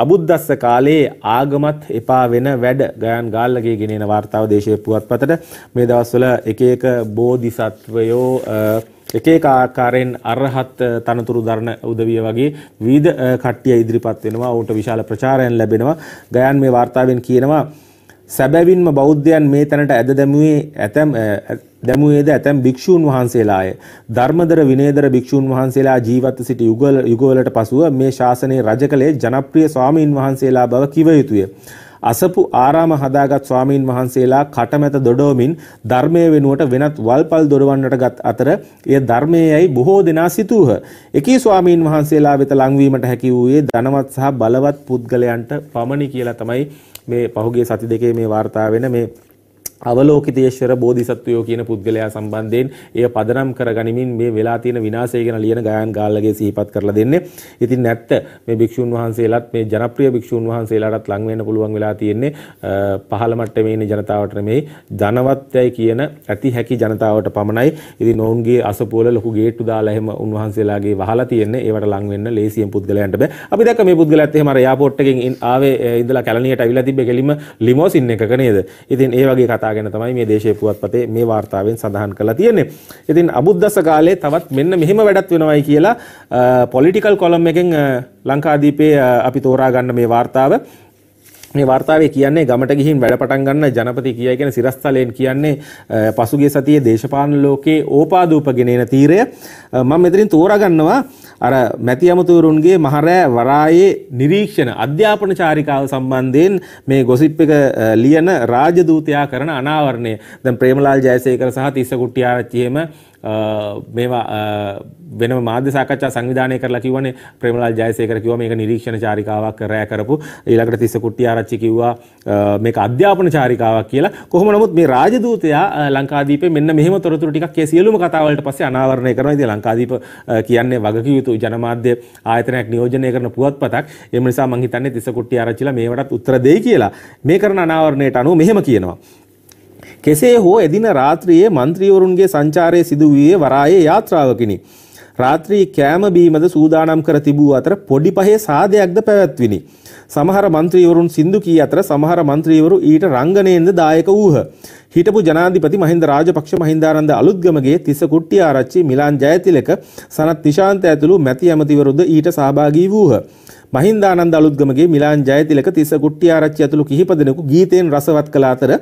අබුද්දස්ස කාලේ ආගමත් එපා වෙන වැඩ ගයන් ගාල්ලගේ ගෙනෙන වார்த்தාව දේශයේ පුවත්පතට මේ දවස්වල එක එක බෝධිසත්වයෝ එක එක ආකාරයෙන් අරහත් තනතුරු දරන උදවිය වගේ විවිධ කට්ටිය ඉදිරිපත් වෙනවා. ඌට විශාල ප්‍රචාරයන් ලැබෙනවා. ගයන් මේ වார்த்தාවෙන් කියනවා සැබැවින්ම බෞද්ධයන් මේ තැනට ඇද දැමුවේ ඇතැම් දැමුවේද ඇතැම් භික්ෂූන් වහන්සේලාය. ධර්මදර විනේදර භික්ෂූන් වහන්සේලා ජීවත්ව සිටි යුගල යුගවලට පසුව මේ ශාසනය රජ කළේ ජනප්‍රිය ස්වාමීන් වහන්සේලා බව කිව යුතුය. අසපු ආරාම හදාගත් ස්වාමීන් වහන්සේලා කටමැත දොඩෝමින් ධර්මය වෙනුවට වෙනත් වල්පල් දොරවන්නට ගත් අතර එය ධර්මයයි බොහෝ දෙනා සිතූහ. එකී ස්වාමීන් වහන්සේලා වෙත ලංවීමට හැකි වූයේ ධනවත් සහ බලවත් පුද්ගලයන්ට පමණි කියලා තමයි මේ පහුගිය සති දෙකේ මේ වාර්තා වෙන මේ අවලෝකිතේශ්වර බෝධිසත්වයෝ කියන පුද්ගලයා සම්බන්ධයෙන් එය පදනම් කරගනිමින් මේ වෙලා තියෙන විනාශය ගැන ලියන ගායන් ගාල්ලගේ සිහිපත් කරලා දෙන්නේ. ඉතින් නැත්ත මේ භික්ෂුන් වහන්සේලාත් මේ ජනප්‍රිය භික්ෂුන් වහන්සේලාටත් ලං වෙන්න පුළුවන් වෙලා තියෙන්නේ පහළ මට්ටමේ ඉන්න ජනතාවට නෙමෙයි ධනවත්යයි කියන ඇති හැකි ජනතාවට පමණයි. ඉතින් ඔවුන්ගේ අසපුවල ලොකු ගේට්ටු දාලා එහෙම උන්වහන්සේලාගේ වහලා තියෙන්නේ. ඒවට ලං වෙන්න ලේසියෙන් පුද්ගලයන්ට බෑ. අපි දැක්ක මේ පුද්ගලයාත් එහෙම අර එයාපෝට් එකෙන් ආවේ ඉඳලා කැලණියට අවිලා තිබ්බේ කෙලිම ලිමෝසින් එකක නේද? ඉතින් ඒ වගේ කතා කතා ගැන තමයි මේ දේශීය පුවත්පතේ මේ වාර්තාවෙන් සඳහන් කරලා තියෙන්නේ. ඉතින් අබුද්දස කාලේ තවත් මෙන්න මෙහෙම වැඩක් වෙනවයි කියලා පොලිටිකල් කොලම් එකෙන් ලංකාදීපේ අපි තෝරා ගන්න මේ වාර්තාව මේ වර්තාවේ කියන්නේ ගමට ගිහින් වැඩ පටන් ගන්න ජනපති කියයි කියන සිරස්තලයෙන් කියන්නේ පසුගිය සතියේ දේශපාලන ලෝකේ ඕපාදූප ගෙනෙන තීරය මම මෙතනින් තෝරා ගන්නවා අර මැති අමතුරුන්ගේ මහරෑ වරායේ නිරීක්ෂණ අධ්‍යාපන චාරිකාව සම්බන්ධයෙන් මේ ගොසිප් එක ලියන රාජදූතයා කරන අනාවරණය දැන් ප්‍රේමලාල් ජයසේකර සහ තිස්ස කුට්ටිආරච්චි එහෙම මේවා වෙන මාධ්‍ය සාකච්ඡා සංවිධානය කරලා කිව්වනේ ප්‍රේමලාල් ජයසේකර කිව්වා මේක නිරීක්ෂණ චාරිකාවක් රෑ කරපු ඊළඟට තිස්ස කුට්ටි ආරච්චි කිව්වා මේක අධ්‍යාපන චාරිකාවක් කියලා කොහොම නමුත් මේ රාජදූතයා ලංකාදීපේ මෙන්න මෙහෙම තොරතුරු ටිකක් ඒ සියලුම කතා වලට පස්සේ අනාවරණය කරනවා ඉතින් ලංකාදීප කියන්නේ වගකිව යුතු ජනමාධ්‍ය ආයතනයක් නියෝජනය කරන පුවත්පතක් ඒ නිසා මම හිතන්නේ තිස්ස කුට්ටි ආරච්චිලා මේවටත් උත්තර දෙයි කියලා මේ කරන අනාවරණයට අනුව මෙහෙම කියනවා කෙසේ හෝ එදින රාත්‍රියේ മന്ത്രിවරුන්ගේ සංචාරය සිදු වූයේ වරායේ යාත්‍රාවකිනි. රාත්‍රී කෑම බීමද සූදානම් කර තිබූ අතර පොඩි පහේ සාදයක්ද පැවැත්විනි. සමහර മന്ത്രിවරුන් සින්දු කී අතර සමහර മന്ത്രിවරු ඊට රංගනයෙන්ද දායක වූහ. හිටපු ජනාධිපති මහින්ද රාජපක්ෂ මහින්දානන්ද අලුත්ගමගේ තිස කුට්ටි ආරච්චි මිලාන් ජයතිලක සනත් නිශාන්ත ඇතුළු මැති ඇමතිවරුද ඊට සහභාගී වූහ. මහින්දානන්ද අලුත්ගමගේ මිලාන් ජයතිලක තිස්ස කුට්ටිආරච්චි ඇතුළු කිහිප දෙනෙකු ගීතයෙන් රසවත් කළ අතර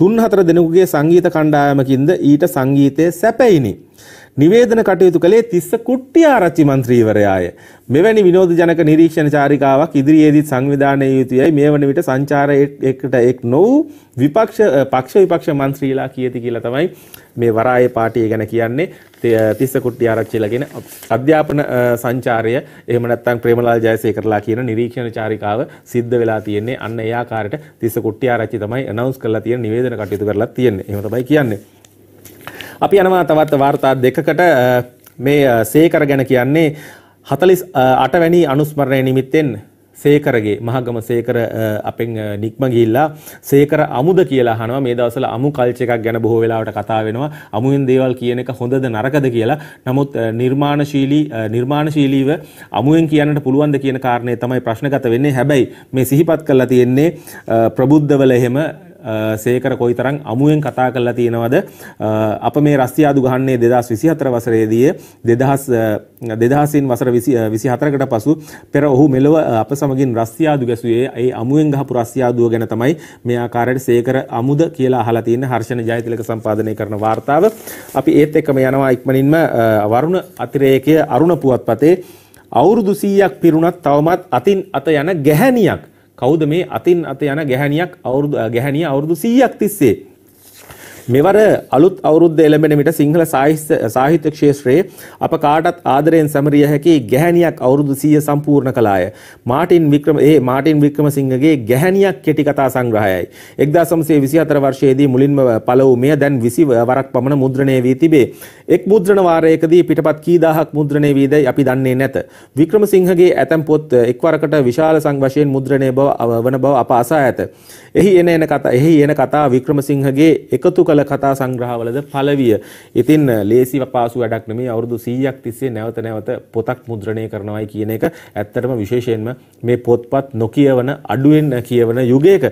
තුන් හතර දෙනෙකුගේ සංගීත කණ්ඩායමකින්ද ඊට සංගීතය සැපයිනි. නිවේදන කටයුතු කළේ තිස්ස කුට්ටිය ආරච්චි මන්ත්‍රීවරයාය. මෙවැනි විනෝද ජනක නිරීක්ෂණ චාරිකාවක් ඉදිරියේදීත් සංවිධානය යුතුයයි මේ වන විට සංචාරයකට එක් නොවූ විපක්ෂ පක්ෂ විපක්ෂ මන්ත්‍රීලා කියති කියලා තමයි මේ වරායේ පාටිය ගැන කියන්නේ තිස්ස කුට්ටිය ආරච්චිලාගෙන අධ්‍යාපන සංචාරය එහෙම නැත්නම් ප්‍රේමලාල් ජයසේකරලා කියන නිරීක්ෂණ චාරිකාව සිද්ධ වෙලා තියෙන්නේ අන්න ඒ ආකාරයට තිස්ස කුට්ටිය ආරච්චි තමයි අනවුන්ස් කරලා තියෙන නිවේදන කටයුතු කරලා තියෙන්නේ. එහෙම තමයි කියන්නේ. අපි යනවා තවත් වාර්තා දෙකකට මේ සේකර ගැන කියන්නේ 48 වැනි අනුස්මරණය නිමිත්තෙන් සේකරගේ මහගම සේකර අපෙන් නික්ම ගිහිල්ලා සේකර අමුද කියලා අහනවා මේ දවස්වල අමු කල්ච් එකක් ගැන බොහෝ වෙලාවට කතා වෙනවා අමුෙන් දේවල් කියන එක හොඳද නරකද කියලා නමුත් නිර්මාණශීලී නිර්මාණශීලීව අමුෙන් කියන්නට පුළුවන්ද කියන කාරණේ තමයි ප්‍රශ්නගත වෙන්නේ හැබැයි මේ සිහිපත් කරලා තියෙන්නේ ප්‍රබුද්ධවල එහෙම සේකර කොයිතරම් අමුවෙන් කතා කරලා තියෙනවද අප මේ රස්තියාදු ගහන්නේ 2024 වසරේදී 2000 2000න් වසර 24කට පසු පෙර ඔහු මෙලොව අප සමගින් රස්තියාදු ගැසුවේ ඒ අමුවෙන් ගහපු රස්තියාදුව ගැන තමයි මේ ආකාරයට සේකර අමුද කියලා අහලා තියෙන හර්ෂණ ජයතිලක සම්පාදනය කරන වාර්තාව අපි ඒත් එක්කම යනවා ඉක්මනින්ම වරුණ අතිරේකය අරුණ පුවත්පතේ අවුරුදු 100ක් පිරුණත් තවමත් අතින් අත යන ගැහැණියක් කවුද මේ අතින් අත යන ගැහැණියක් අවුරුදු ගැහැණිය අවුරුදු 100ක් තිස්සේ මෙවර අලුත් අවුරුද්ද එළඹෙන විට සිංහල සාහිත්‍ය ක්ෂේත්‍රයේ අප කාටත් ආදරයෙන් සැමරිය හැකි ගැහැණියක් අවුරුදු 100 සම්පූර්ණ කළාය. මාටින් වික්‍රම ඒ මාටින් වික්‍රමසිංහගේ ගැහැණියක් කෙටි කතා සංග්‍රහයයි. 1924 වර්ෂයේදී මුලින්ම පළ වූ මෙය දැන් 20 වරක් පමණ මුද්‍රණය වී තිබේ. එක් මුද්‍රණ වාරයකදී පිටපත් කී දහයක් මුද්‍රණය වීදයි අපි දන්නේ නැත. වික්‍රමසිංහගේ ඇතැම් පොත් එක්වරකට විශාල සංවශයෙන් මුද්‍රණය බව වන බව අප අසා ඇත. එහි එන එන කතා එහි එන කතා වික්‍රමසිංහගේ එකතු කළ කළ කතා සංග්‍රහවලද පළවිය. ඉතින් ලේසි පාසු වැඩක් නෙමේ අවුරුදු 100ක් තිස්සේ නැවත නැවත පොතක් මුද්‍රණය කරනවායි කියන එක ඇත්තටම විශේෂයෙන්ම මේ පොත්පත් නොකියවන අඩුවෙන් කියවන යුගයක